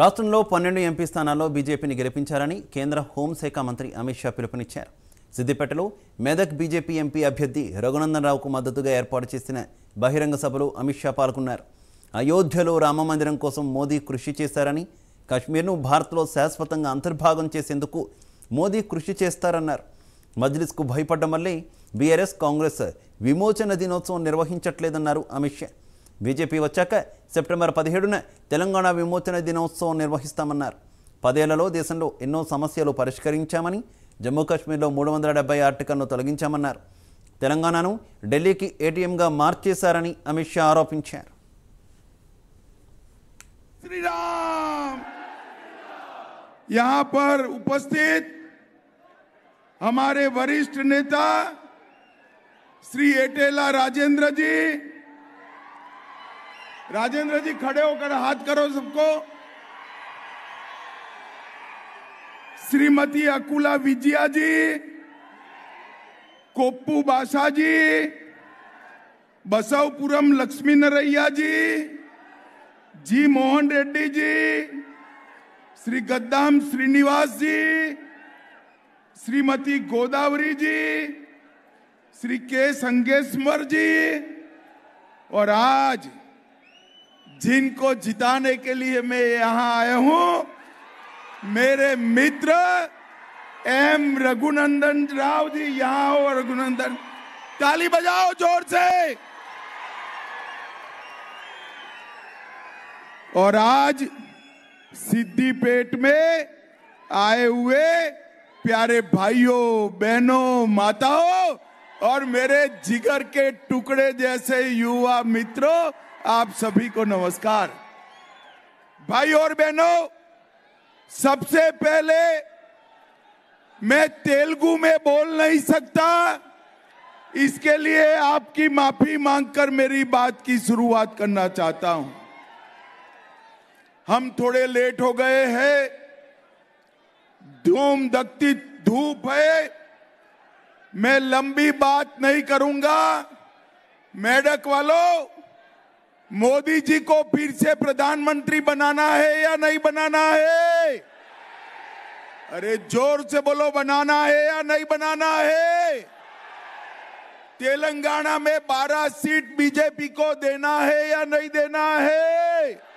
రాష్ట్రంలో పన్నెండు ఎంపీ స్థానాల్లో బీజేపీని గెలిపించారని కేంద్ర హోంశాఖ మంత్రి అమిత్ షా పిలుపునిచ్చారు సిద్దిపేటలో మెదక్ బీజేపీ ఎంపీ అభ్యర్థి రఘునందన్ రావుకు మద్దతుగా ఏర్పాటు చేసిన బహిరంగ సభలో అమిత్ షా పాల్గొన్నారు అయోధ్యలో రామమందిరం కోసం మోదీ కృషి చేశారని కశ్మీర్ను భారత్లో శాశ్వతంగా అంతర్భాగం చేసేందుకు మోదీ కృషి చేస్తారన్నారు మజ్లిస్కు భయపడ్డం వల్లే బీఆర్ఎస్ కాంగ్రెస్ విమోచన దినోత్సవం నిర్వహించట్లేదన్నారు అమిత్ షా బీజేపీ వచ్చాక సెప్టెంబర్ పదిహేడున తెలంగాణ విమోచన దినోత్సవం నిర్వహిస్తామన్నారు పదేళ్లలో దేశంలో ఎన్నో సమస్యలు పరిష్కరించామని జమ్మూ కాశ్మీర్లో మూడు వందల డెబ్బై ఆర్టికల్ను తొలగించామన్నారు తెలంగాణను ఢిల్లీకి ఏటీఎంగా మార్చేశారని అమిత్ షా ఆరోపించారు श्रीराम यहां నేత శ్రీ ఏటేలా రాజేంద్రజీ राजेंद्र जी खड़े होकर हाथ करो सबको श्रीमती अकुला विजया जी कोप्पू बासा जी बसवपुरम लक्ष्मी नरैया जी जी मोहन रेड्डी जी श्री गद्दाम श्रीनिवास जी श्रीमती गोदावरी जी श्री के संगेश्वर जी और आज जिनको जिताने के लिए मैं यहाँ आया हूँ मेरे मित्र एम रघुनंदन राव जी यहाँ हो रघुनंदन ताली बजाओ जोर से और आज सिद्धिपेट में आए हुए प्यारे भाइयों बहनों माताओं और मेरे जिगर के टुकड़े जैसे युवा मित्रों आप सभी को नमस्कार भाई और बहनों सबसे पहले मैं तेलुगु में बोल नहीं सकता इसके लिए आपकी माफी मांगकर मेरी बात की शुरुआत करना चाहता हूं हम थोड़े लेट हो गए हैं धूम धक्ती धूप है मैं लंबी बात नहीं करूंगा मेडक वालों मोदी जी को फिर से प्रधानमंत्री बनाना है या नहीं बनाना है अरे जोर से बोलो बनाना है या नहीं बनाना है तेलंगाना में 12 सीट बीजेपी को देना है या नहीं देना है